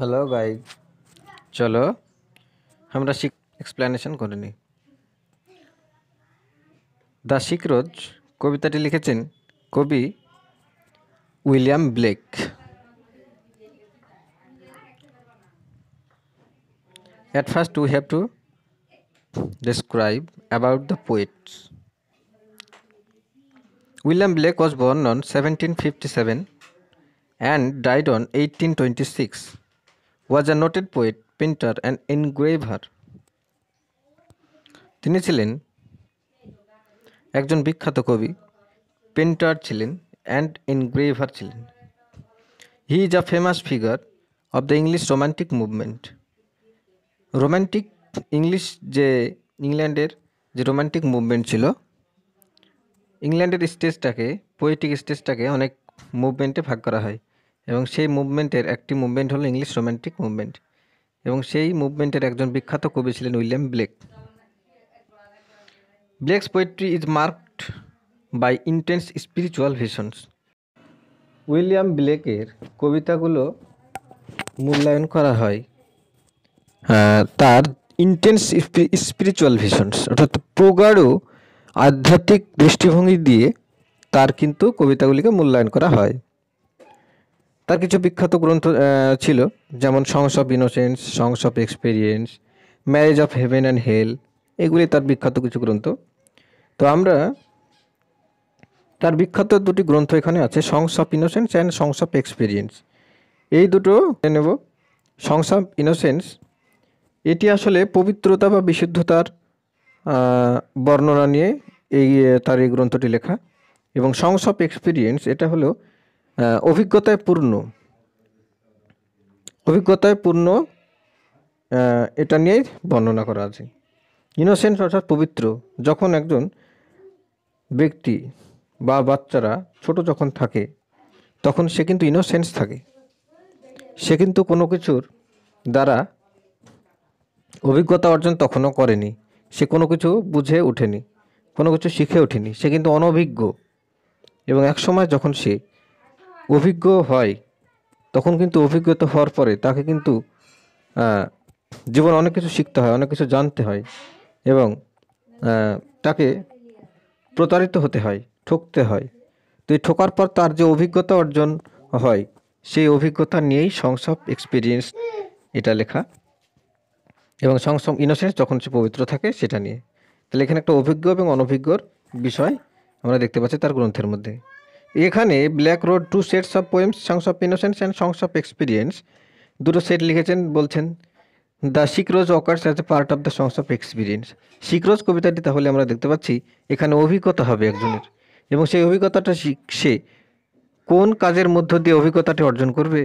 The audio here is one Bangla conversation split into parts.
হ্যালো গাই চলো আমরা শিখ এক্সপ্লেনেশন করে নিই দা শিখরোজ কবিতাটি লিখেছেন কবি William Blake at first we have to describe about the poet William Blake was born on seventeen fifty seven and died on eighteen twenty six was a noted poet painter and engraver তিনি ছিলেন একজন বিখ্যাত কবি পেন্টার ছিলেন অ্যান্ড এনগ্রেভার ছিলেন he is a famous figure of the English romantic movement romantic English যে ইংল্যান্ডের যে রোম্যান্টিক মুভমেন্ট ছিল ইংল্যান্ডের স্টেজটাকে পোয়েটিক স্টেজটাকে অনেক মুভমেন্টে ভাগ করা হয় এবং সেই মুভমেন্টের একটি মুভমেন্ট হলো ইংলিশ রোম্যান্টিক মুভমেন্ট এবং সেই মুভমেন্টের একজন বিখ্যাত কবি ছিলেন William Blake Blake's poetry is marked by intense spiritual visions William ব্লেকের কবিতাগুলো মূল্যায়ন করা হয় তার ইন্টেন্স স্পিরিচুয়াল ভিশনস অর্থাৎ প্রগাঢ় আধ্যাত্মিক দৃষ্টিভঙ্গি দিয়ে তার কিন্তু কবিতাগুলিকে মূল্যায়ন করা হয় তার কিছু বিখ্যাত গ্রন্থ ছিল যেমন songs of innocence songs of experience marriage of heaven and hell এগুলি তার বিখ্যাত কিছু গ্রন্থ তো আমরা তার বিখ্যাত দুটি গ্রন্থ এখানে আছে songs of innocence and songs of experience এই দুটো নেব সংস অফ ইনোসেন্স এটি আসলে পবিত্রতা বা বিশুদ্ধতার বর্ণনা নিয়ে এই তার এই গ্রন্থটি লেখা এবং সংস অফ এক্সপিরিয়েন্স এটা হলো অভিজ্ঞতায় পূর্ণ অভিজ্ঞতায় পূর্ণ এটা নিয়েই বর্ণনা করা আছে ইনোসেন্ট অর্থাৎ পবিত্র যখন একজন ব্যক্তি বা বাচ্চারা ছোট যখন থাকে তখন সে কিন্তু ইনোসেন্স থাকে সে কিন্তু কোনো কিছুর দ্বারা অভিজ্ঞতা অর্জন তখনও করেনি সে কোনো কিছু বুঝে ওঠেনি কোনো কিছু শিখে ওঠেনি সে কিন্তু অনভিজ্ঞ এবং এক সময় যখন সে অভিজ্ঞ হয় তখন কিন্তু অভিজ্ঞতা হওয়ার পরে তাকে কিন্তু জীবন অনেক কিছু শিখতে হয় অনেক কিছু জানতে হয় এবং তাকে প্রতারিত হতে হয় ঠকতে হয় তো এই ঠোকার পর তার যে অভিজ্ঞতা অর্জন হয় সেই অভিজ্ঞতা নিয়েই সংসব এক্সপিরিয়েন্স এটা লেখা এবং সংসব ইনোসেন্স যখন সে পবিত্র থাকে সেটা নিয়ে তাহলে এখানে একটা অভিজ্ঞ এবং অনভিজ্ঞর বিষয় আমরা দেখতে পাচ্ছি তার গ্রন্থের মধ্যে এখানে Blake wrote two sets of poems songs of innocence and songs of experience দুটো সেট লিখেছেন বলছেন the sick rose occurs as a part of the songs of experience sick rose কবিতাটি তাহলে আমরা দেখতে পাচ্ছি এখানে অভিজ্ঞতা হবে একজনের এবং সেই অভিজ্ঞতাটা সে কোন কাজের মধ্য দিয়ে অভিজ্ঞতাটি অর্জন করবে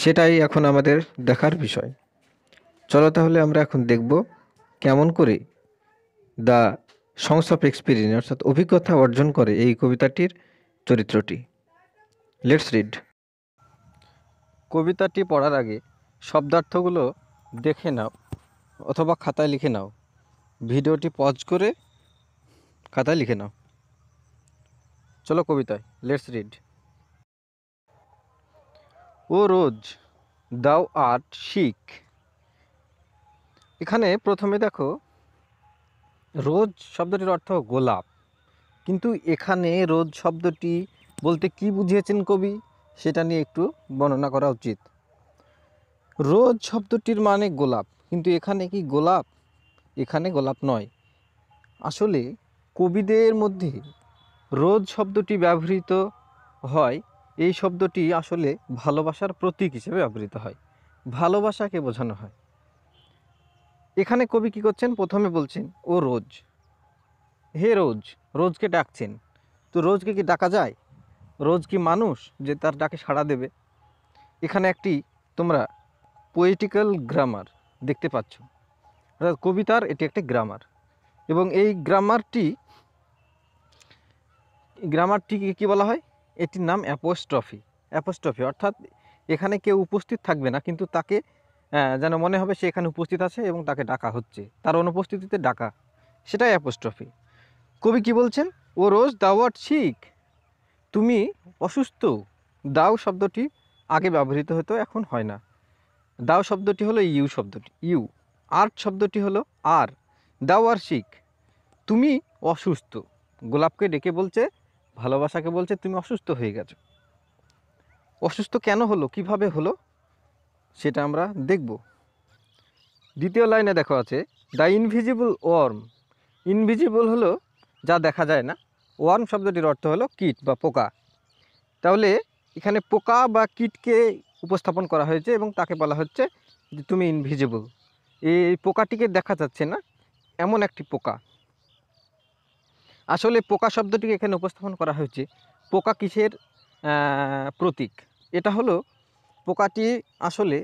সেটাই এখন আমাদের দেখার বিষয় চলো তাহলে আমরা এখন দেখব কেমন করে দ্য সংস অফ এক্সপিরিয়েন্স অর্থাৎ অভিজ্ঞতা অর্জন করে এই কবিতাটির চরিত্রটি লেটস রিড কবিতাটি পড়ার আগে শব্দার্থগুলো দেখে নাও অথবা খাতায় লিখে নাও ভিডিওটি পজ করে খাতায় লিখে নাও চলো কবিতায় লেটস রিড ও রোজ দাও আর্ট শিখ এখানে প্রথমে দেখো রোজ শব্দটির অর্থ গোলাপ কিন্তু এখানে রোদ শব্দটি বলতে কি বুঝিয়েছেন কবি সেটা নিয়ে একটু বর্ণনা করা উচিত রোজ শব্দটির মানে গোলাপ কিন্তু এখানে কি গোলাপ এখানে গোলাপ নয় আসলে কবিদের মধ্যে রোজ শব্দটি ব্যবহৃত হয় এই শব্দটি আসলে ভালোবাসার প্রতীক হিসেবে ব্যবহৃত হয় ভালোবাসাকে বোঝানো হয় এখানে কবি কী করছেন প্রথমে বলছেন ও রোজ হে রোজ রোজকে ডাকছেন তো রোজকে কি ডাকা যায় রোজ কি মানুষ যে তার ডাকে সাড়া দেবে এখানে একটি তোমরা পোয়েটিক্যাল গ্রামার দেখতে পাচ্ছ অর্থাৎ কবিতার এটি একটি গ্রামার এবং এই গ্রামারটি গ্রামারটিকে কী বলা হয় এটির নাম অ্যাপোস্ট্রফি অ্যাপোস্ট্রফি অর্থাৎ এখানে কেউ উপস্থিত থাকবে না কিন্তু তাকে যেন মনে হবে সে এখানে উপস্থিত আছে এবং তাকে ডাকা হচ্ছে তার অনুপস্থিতিতে ডাকা সেটাই অ্যাপোস্ট্রফি কবি কি বলছেন ও রোজ আর ঠিক তুমি অসুস্থ দাও শব্দটি আগে ব্যবহৃত হতো এখন হয় না দাও শব্দটি হলো ইউ শব্দটি ইউ আর্ট শব্দটি হলো আর দাও আর শিখ তুমি অসুস্থ গোলাপকে ডেকে বলছে ভালোবাসাকে বলছে তুমি অসুস্থ হয়ে গেছো অসুস্থ কেন হলো কিভাবে হলো সেটা আমরা দেখব দ্বিতীয় লাইনে দেখো আছে দ্য ইনভিজিবল ওয়ার্ম ইনভিজিবল হলো যা দেখা যায় না ওয়ার্ম শব্দটির অর্থ হলো কীট বা পোকা তাহলে এখানে পোকা বা কীটকে উপস্থাপন করা হয়েছে এবং তাকে বলা হচ্ছে যে তুমি ইনভিজিবল এই পোকাটিকে দেখা যাচ্ছে না এমন একটি পোকা আসলে পোকা শব্দটিকে এখানে উপস্থাপন করা হয়েছে পোকা কিসের প্রতীক এটা হলো পোকাটি আসলে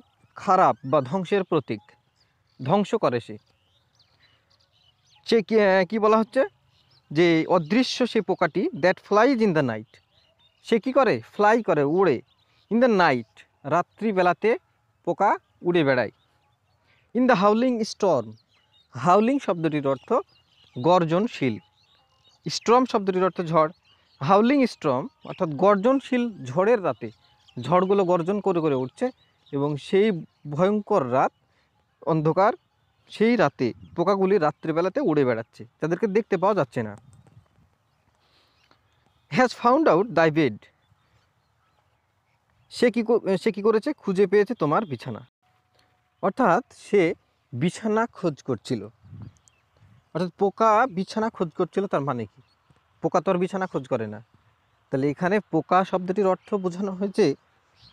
খারাপ বা ধ্বংসের প্রতীক ধ্বংস করে সে সে কী বলা হচ্ছে যে অদৃশ্য সেই পোকাটি that flies in the night সে কি করে ফ্লাই করে উড়ে ইন দ্য নাইট রাত্রিবেলাতে পোকা উড়ে বেড়ায় in the howling storm howling শব্দটির অর্থ গর্জনশীল স্ট্রম শব্দটির অর্থ ঝড় হাউলিং স্ট্রম অর্থাৎ গর্জনশীল ঝড়ের রাতে ঝড়গুলো গর্জন করে করে উঠছে এবং সেই ভয়ঙ্কর রাত অন্ধকার সেই রাতে পোকাগুলি রাত্রিবেলাতে উড়ে বেড়াচ্ছে তাদেরকে দেখতে পাওয়া যাচ্ছে না has found out thy bed সে কী সে কী করেছে খুঁজে পেয়েছে তোমার বিছানা অর্থাৎ সে বিছানা খোঁজ করছিল অর্থাৎ পোকা বিছানা খোঁজ করছিল তার মানে কি পোকা তো আর বিছানা খোঁজ করে না তাহলে এখানে পোকা শব্দটির অর্থ বোঝানো হয়েছে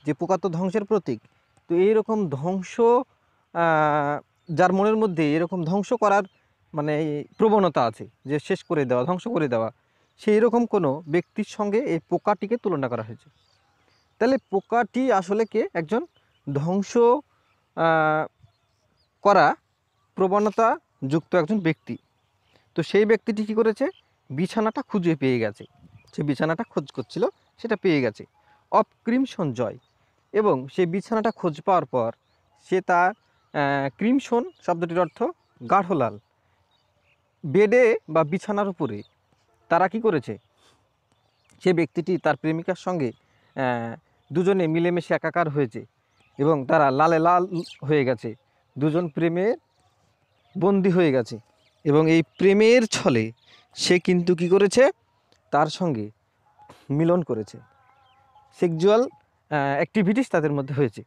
যে পোকা তো ধ্বংসের প্রতীক তো এইরকম ধ্বংস যার মনের মধ্যে এরকম ধ্বংস করার মানে প্রবণতা আছে যে শেষ করে দেওয়া ধ্বংস করে দেওয়া সেই রকম কোনো ব্যক্তির সঙ্গে এই পোকাটিকে তুলনা করা হয়েছে তাহলে পোকাটি আসলে কে একজন ধ্বংস করা প্রবণতা যুক্ত একজন ব্যক্তি তো সেই ব্যক্তিটি কী করেছে বিছানাটা খুঁজে পেয়ে গেছে সে বিছানাটা খোঁজ করছিল সেটা পেয়ে গেছে অপক্রিম সঞ্জয় এবং সে বিছানাটা খোঁজ পাওয়ার পর সে তার ক্রিমসন শব্দটির অর্থ গাঢ় লাল বেডে বা বিছানার উপরে তারা কি করেছে সে ব্যক্তিটি তার প্রেমিকার সঙ্গে দুজনে মিলেমিশে একাকার হয়েছে এবং তারা লালে লাল হয়ে গেছে দুজন প্রেমের বন্দি হয়ে গেছে এবং এই প্রেমের ছলে সে কিন্তু কি করেছে তার সঙ্গে মিলন করেছে সেক্সুয়াল অ্যাক্টিভিটিস তাদের মধ্যে হয়েছে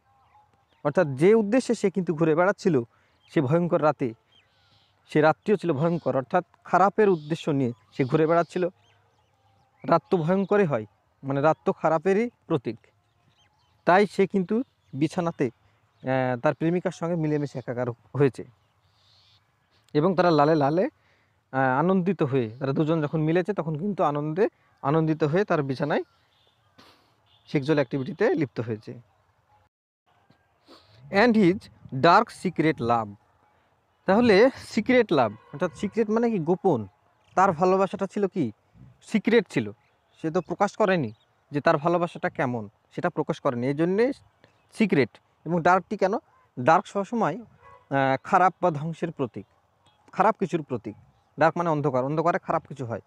অর্থাৎ যে উদ্দেশ্যে সে কিন্তু ঘুরে বেড়াচ্ছিল সে ভয়ঙ্কর রাতে সে রাত্রিও ছিল ভয়ঙ্কর অর্থাৎ খারাপের উদ্দেশ্য নিয়ে সে ঘুরে বেড়াচ্ছিল রাত তো ভয়ঙ্করই হয় মানে রাত তো খারাপেরই প্রতীক তাই সে কিন্তু বিছানাতে তার প্রেমিকার সঙ্গে মিলেমিশে একাকার হয়েছে এবং তারা লালে লালে আনন্দিত হয়ে তারা দুজন যখন মিলেছে তখন কিন্তু আনন্দে আনন্দিত হয়ে তার বিছানায় সেক্সুয়াল অ্যাক্টিভিটিতে লিপ্ত হয়েছে and his dark secret love তাহলে সিক্রেট লাভ অর্থাৎ সিক্রেট মানে কি গোপন তার ভালোবাসাটা ছিল কি সিক্রেট ছিল সে তো প্রকাশ করেনি যে তার ভালোবাসাটা কেমন সেটা প্রকাশ করেনি এই জন্যে সিক্রেট এবং ডার্কটি কেন ডার্ক সবসময় খারাপ বা ধ্বংসের প্রতীক খারাপ কিছুর প্রতীক ডার্ক মানে অন্ধকার অন্ধকারে খারাপ কিছু হয়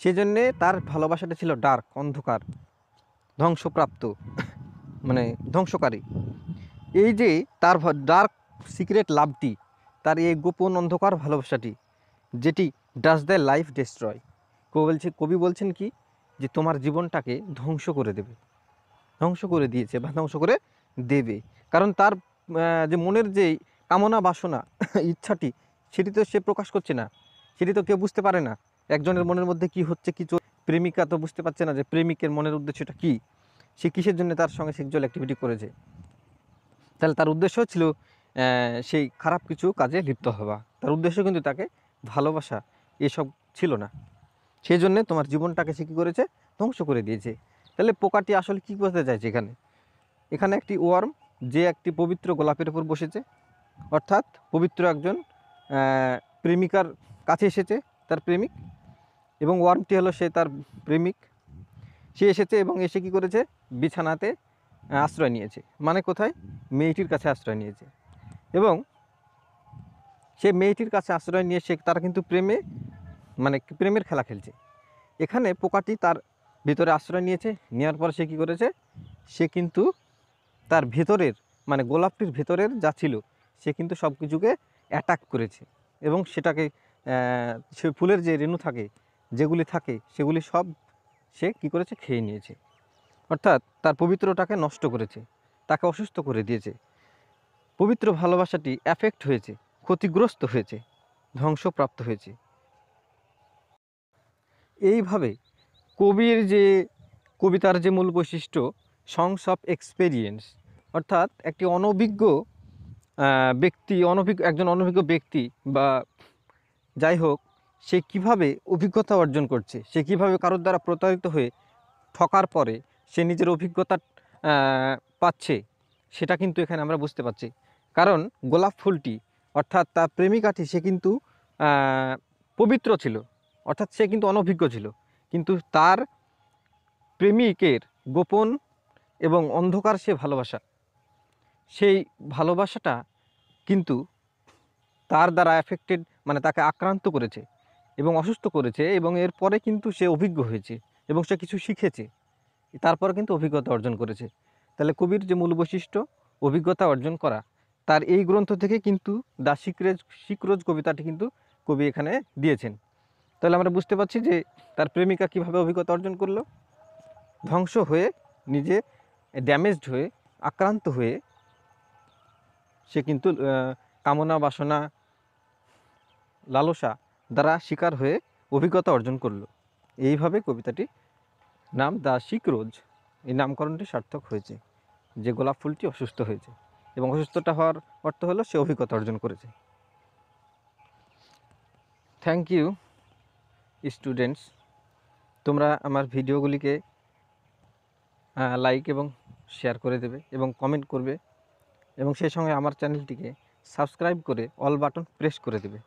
সেজন্যে তার ভালোবাসাটা ছিল ডার্ক অন্ধকার ধ্বংসপ্রাপ্ত মানে ধ্বংসকারী এই যে তার ডার্ক সিক্রেট লাভটি তার এই গোপন অন্ধকার ভালোবাসাটি যেটি ডাস দ্য লাইফ ডেস্ট্রয় কবি বলছে কবি বলছেন কি যে তোমার জীবনটাকে ধ্বংস করে দেবে ধ্বংস করে দিয়েছে বা ধ্বংস করে দেবে কারণ তার যে মনের যে কামনা বাসনা ইচ্ছাটি সেটি তো সে প্রকাশ করছে না সেটি তো কেউ বুঝতে পারে না একজনের মনের মধ্যে কি হচ্ছে কি প্রেমিকা তো বুঝতে পারছে না যে প্রেমিকের মনের উদ্দেশ্যটা কি সে কিসের জন্য তার সঙ্গে সেক্সুয়াল অ্যাক্টিভিটি করেছে তাহলে তার উদ্দেশ্য ছিল সেই খারাপ কিছু কাজে লিপ্ত হওয়া তার উদ্দেশ্য কিন্তু তাকে ভালোবাসা এসব ছিল না সেই জন্যে তোমার জীবনটাকে সে কী করেছে ধ্বংস করে দিয়েছে তাহলে পোকাটি আসলে কী করতে চাইছে এখানে এখানে একটি ওয়ার্ম যে একটি পবিত্র গোলাপের ওপর বসেছে অর্থাৎ পবিত্র একজন প্রেমিকার কাছে এসেছে তার প্রেমিক এবং ওয়ার্মটি হলো সে তার প্রেমিক সে এসেছে এবং এসে কি করেছে বিছানাতে আশ্রয় নিয়েছে মানে কোথায় মেয়েটির কাছে আশ্রয় নিয়েছে এবং সে মেয়েটির কাছে আশ্রয় নিয়ে সে তারা কিন্তু প্রেমে মানে প্রেমের খেলা খেলছে এখানে পোকাটি তার ভিতরে আশ্রয় নিয়েছে নেওয়ার পর সে কী করেছে সে কিন্তু তার ভেতরের মানে গোলাপটির ভেতরের যা ছিল সে কিন্তু সব কিছুকে অ্যাটাক করেছে এবং সেটাকে সে ফুলের যে রেণু থাকে যেগুলি থাকে সেগুলি সব সে কি করেছে খেয়ে নিয়েছে অর্থাৎ তার পবিত্রটাকে নষ্ট করেছে তাকে অসুস্থ করে দিয়েছে পবিত্র ভালোবাসাটি অ্যাফেক্ট হয়েছে ক্ষতিগ্রস্ত হয়েছে ধ্বংসপ্রাপ্ত হয়েছে এইভাবে কবির যে কবিতার যে মূল বৈশিষ্ট্য সংস অফ এক্সপেরিয়েন্স অর্থাৎ একটি অনভিজ্ঞ ব্যক্তি অনভিজ্ঞ একজন অনভিজ্ঞ ব্যক্তি বা যাই হোক সে কিভাবে অভিজ্ঞতা অর্জন করছে সে কিভাবে কারোর দ্বারা প্রতারিত হয়ে ঠকার পরে সে নিজের অভিজ্ঞতা পাচ্ছে সেটা কিন্তু এখানে আমরা বুঝতে পারছি কারণ গোলাপ ফুলটি অর্থাৎ তার প্রেমিকাটি সে কিন্তু পবিত্র ছিল অর্থাৎ সে কিন্তু অনভিজ্ঞ ছিল কিন্তু তার প্রেমিকের গোপন এবং অন্ধকার সে ভালোবাসা সেই ভালোবাসাটা কিন্তু তার দ্বারা অ্যাফেক্টেড মানে তাকে আক্রান্ত করেছে এবং অসুস্থ করেছে এবং এরপরে কিন্তু সে অভিজ্ঞ হয়েছে এবং সে কিছু শিখেছে তারপর কিন্তু অভিজ্ঞতা অর্জন করেছে তাহলে কবির যে মূল বৈশিষ্ট্য অভিজ্ঞতা অর্জন করা তার এই গ্রন্থ থেকে কিন্তু দা শিকরেজ শিকরোজ কবিতাটি কিন্তু কবি এখানে দিয়েছেন তাহলে আমরা বুঝতে পারছি যে তার প্রেমিকা কিভাবে অভিজ্ঞতা অর্জন করলো ধ্বংস হয়ে নিজে ড্যামেজড হয়ে আক্রান্ত হয়ে সে কিন্তু কামনা বাসনা লালসা দ্বারা শিকার হয়ে অভিজ্ঞতা অর্জন করলো এইভাবে কবিতাটি নাম দ্য শিক রোজ এই নামকরণটি সার্থক হয়েছে যে গোলাপ ফুলটি অসুস্থ হয়েছে এবং অসুস্থটা হওয়ার অর্থ হলো সে অভিজ্ঞতা অর্জন করেছে থ্যাংক ইউ স্টুডেন্টস তোমরা আমার ভিডিওগুলিকে লাইক এবং শেয়ার করে দেবে এবং কমেন্ট করবে এবং সেই সঙ্গে আমার চ্যানেলটিকে সাবস্ক্রাইব করে অল বাটন প্রেস করে দেবে